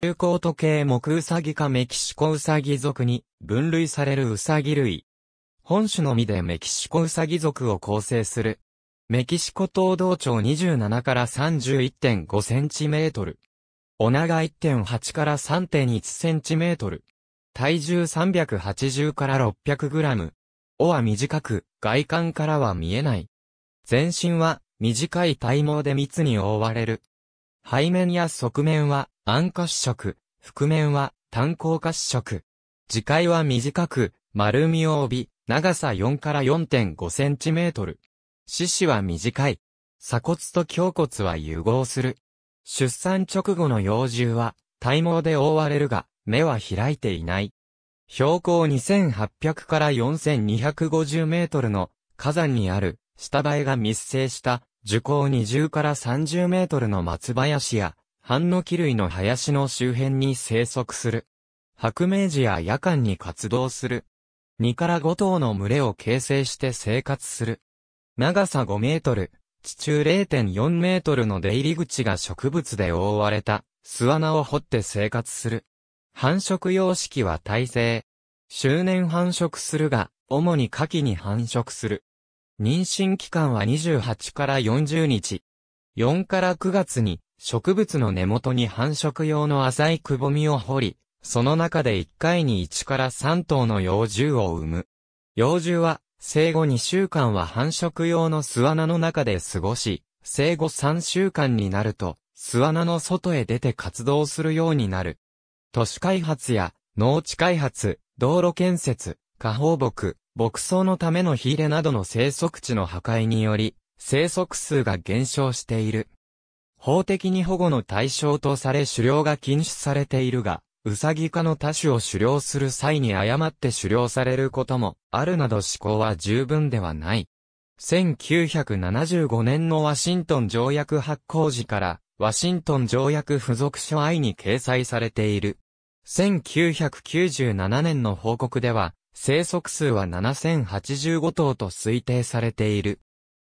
流行時系木ウサギかメキシコウサギ属に分類されるウサギ類。本種のみでメキシコウサギ属を構成する。メキシコ東道長27から31.5センチメートル。お長1.8から3.1センチメートル。体重380から600グラム。尾は短く、外観からは見えない。全身は短い体毛で密に覆われる。背面や側面は暗褐色、覆面は炭鉱褐色。磁界は短く、丸みを帯び、長さ4から4.5センチメートル。四肢は短い。鎖骨と胸骨は融合する。出産直後の幼獣は体毛で覆われるが、目は開いていない。標高2800から4250メートルの火山にある下映えが密生した樹高20から30メートルの松林やハンノキ類の林の周辺に生息する。白明寺や夜間に活動する。2から5頭の群れを形成して生活する。長さ5メートル、地中0.4メートルの出入り口が植物で覆われた巣穴を掘って生活する。繁殖様式は耐性。周年繁殖するが、主に夏季に繁殖する。妊娠期間は28から40日。4から9月に植物の根元に繁殖用の浅いくぼみを掘り、その中で1回に1から3頭の幼獣を産む。幼獣は、生後2週間は繁殖用の巣穴の中で過ごし、生後3週間になると、巣穴の外へ出て活動するようになる。都市開発や農地開発、道路建設、下放牧、牧草のための火入れなどの生息地の破壊により、生息数が減少している。法的に保護の対象とされ狩猟が禁止されているが、ウサギ科の多種を狩猟する際に誤って狩猟されることもあるなど思考は十分ではない。1975年のワシントン条約発行時から、ワシントン条約付属書愛に掲載されている。1997年の報告では、生息数は7085頭と推定されている。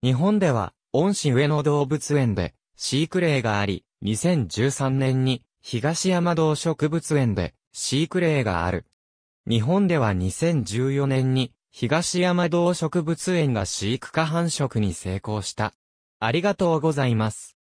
日本では、恩師上野動物園で、飼育例があり、2013年に東山動植物園で飼育例がある。日本では2014年に東山動植物園が飼育下繁殖に成功した。ありがとうございます。